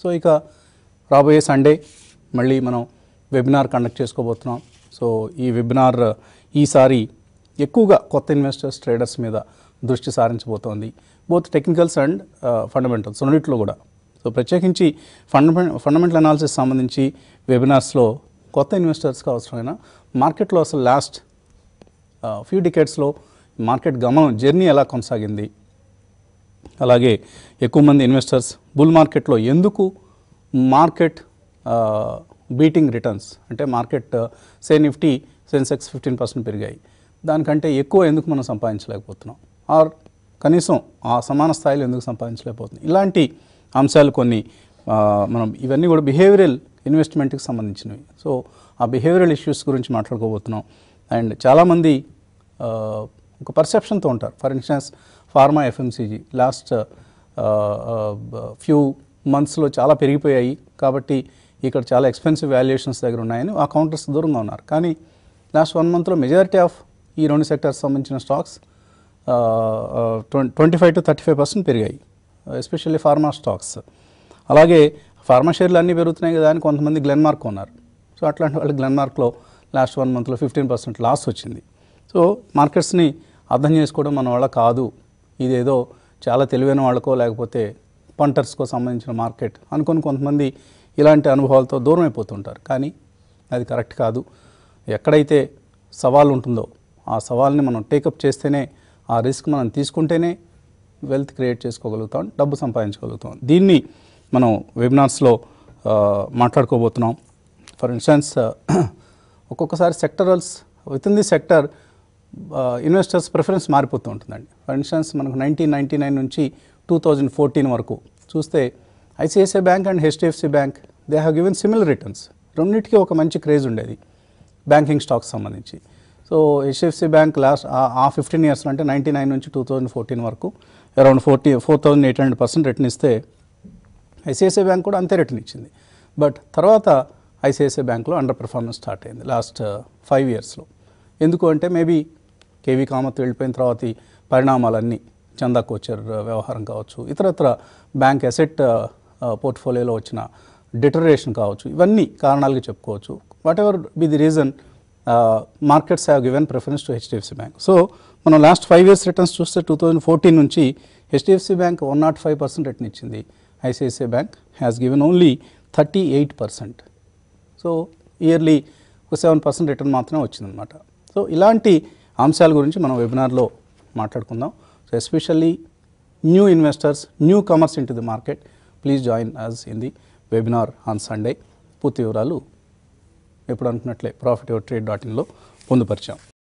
so ఇక రాబోయే Sunday మళ్ళీ మనం వెబినార్ కండక్ట్ చేసుకోబోతున్నాం సో ఈ వెబినార్ ఈసారి ఎక్కువగా కొత్త ఇన్వెస్టర్స్ ట్రేడర్స్ మీద దృష్టి సారించబోతోంది బోత్ టెక్నికల్స్ అండ్ ఫండమెంటల్స్ రెండింటిలో కూడా సో ప్రత్యేకించి ఫండమె ఫండమెంటల్ అనాలిసిస్ సంబంధించి వెబినార్స్లో కొత్త ఇన్వెస్టర్స్కి అవసరమైన మార్కెట్లో అసలు లాస్ట్ ఫ్యూ డికెట్స్లో మార్కెట్ గమనం జర్నీ ఎలా కొనసాగింది అలాగే ఎక్కువ మంది ఇన్వెస్టర్స్ బుల్ మార్కెట్లో ఎందుకు మార్కెట్ బీటింగ్ రిటర్న్స్ అంటే market say Nifty Sensex fifteen percent పెరిగాయి దానికంటే ఎక్కువ ఎందుకు మనం సంపాదించలేకపోతున్నాం ఆర్ కనీసం ఆ సమాన స్థాయిలో ఎందుకు సంపాదించలేకపోతుంది ఇలాంటి అంశాలు కొన్ని మనం ఇవన్నీ కూడా బిహేవియరల్ ఇన్వెస్ట్మెంట్కి సంబంధించినవి సో ఆ బిహేవియరల్ ఇష్యూస్ గురించి మాట్లాడుకోబోతున్నాం అండ్ చాలామంది ఒక పర్సెప్షన్తో ఉంటారు for instance pharma FMCG last few మంత్స్లో చాలా పెరిగిపోయాయి కాబట్టి ఇక్కడ చాలా ఎక్స్పెన్సివ్ వాల్యుయేషన్స్ దగ్గర ఉన్నాయని ఆ కౌంటర్స్ దూరంగా ఉన్నారు కానీ లాస్ట్ వన్ మంత్లో మెజారిటీ ఆఫ్ ఈ రెండు సెక్టర్స్ సంబంధించిన stocks twenty five to thirty five percent పెరిగాయి ఎస్పెషల్లీ ఫార్మా స్టాక్స్ అలాగే ఫార్మా షేర్లు అన్నీ పెరుగుతున్నాయి కదా అని కొంతమంది గ్లెన్మార్క్ ఉన్నారు సో అట్లాంటి వాళ్ళు గ్లెన్మార్క్లో లాస్ట్ వన్ మంత్లో ఫిఫ్టీన్ పర్సెంట్ లాస్ వచ్చింది సో మార్కెట్స్ని అర్థం చేసుకోవడం మన వల్ల కాదు ఇదేదో చాలా తెలివైన వాళ్ళకో లేకపోతే పంటర్స్కో సంబంధించిన మార్కెట్ అనుకుని కొంతమంది ఇలాంటి అనుభవాలతో దూరం అయిపోతుంటారు కానీ అది కరెక్ట్ కాదు ఎక్కడైతే సవాల్ ఉంటుందో ఆ సవాల్ని మనం టేకప్ చేస్తేనే ఆ రిస్క్ మనం తీసుకుంటేనే వెల్త్ క్రియేట్ చేసుకోగలుగుతాం డబ్బు సంపాదించగలుగుతాం దీన్ని మనం వెబినార్స్లో మాట్లాడుకోబోతున్నాం ఫర్ ఇన్స్టాన్స్ ఒక్కొక్కసారి sectorals with in the sector investors preference మారిపోతూ ఉంటుందండి ఫర్ ఇన్స్టాన్స్ మనకు నైన్టీన్ నైన్టీ నైన్ నుంచి టూ థౌజండ్ ఫోర్టీన్ వరకు చూస్తే ICICI bank and HDFC bank they have given similar returns రెండింటికి ఒక మంచి క్రేజ్ ఉండేది బ్యాంకింగ్ స్టాక్స్ సంబంధించి సో హెచ్డిఎఫ్సి బ్యాంక్ లాస్ట్ ఆ ఫిఫ్టీన్ ఇయర్స్ అంటే నైంటీ నైన్ నుంచి టూ థౌజండ్ ఫోర్టీన్ వరకు around forty four thousand eight hundred percent return ఇస్తే ఐసిఐసిఐ బ్యాంక్ కూడా అంతే రిటర్న్ ఇచ్చింది బట్ తర్వాత ఐసిఐసిఐ బ్యాంక్లో అండర్ పెర్ఫార్మెన్స్ స్టార్ట్ అయింది లాస్ట్ ఫైవ్ ఇయర్స్లో ఎందుకు అంటే మేబీ కేవీ కామత్ వెళ్ళిపోయిన తర్వాత పరిణామాలన్నీ చందా కోచర్ వ్యవహారం కావచ్చు ఇతరత్ర బ్యాంక్ అసెట్ పోర్ట్ఫోలియోలో వచ్చిన డిటరేషన్ కావచ్చు ఇవన్నీ కారణాలుగా చెప్పుకోవచ్చు whatever be the reason markets have given preference to HDFC bank so మనం లాస్ట్ ఫైవ్ ఇయర్స్ రిటర్న్స్ చూస్తే టూ థౌజండ్ ఫోర్టీన్ నుంచి HDFC bank one not five percent return ఇచ్చింది ICICI bank has given only thirty eight percent so yearly ఒక seven percent return మాత్రమే వచ్చిందనమాట so ఇలాంటి అంశాల గురించి మనం వెబినార్లో మాట్లాడుకుందాం so especially new investors newcomers into the market please join us in the webinar on Sunday పూర్తి వివరాలు ఎప్పుడు అనుకున్నట్లే ప్రాఫిట్ యువర్ ట్రేడ్ డాట్ ఇన్లో పొందుపరిచాం